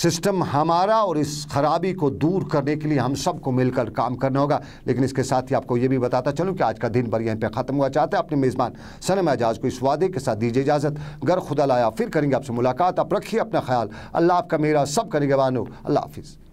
system हमारा और इस खराबी को दूर करने के लिए हम सबको मिलकर काम करना होगा लेकिन इसके साथ ही आपको यह भी बताता चलूं कि आज का दिन भर यहीं पर ख़त्म हुआ चाहता है अपने मेज़बान सनम एजाज को इस वादे के साथ दीजिए इजाज़त गर खुदा लाया फिर करेंगे आपसे मुलाकात आप रखिए अपना ख्याल अल्लाह आपका मेरा सब करेंगे वानो अल्लाह हाफिज़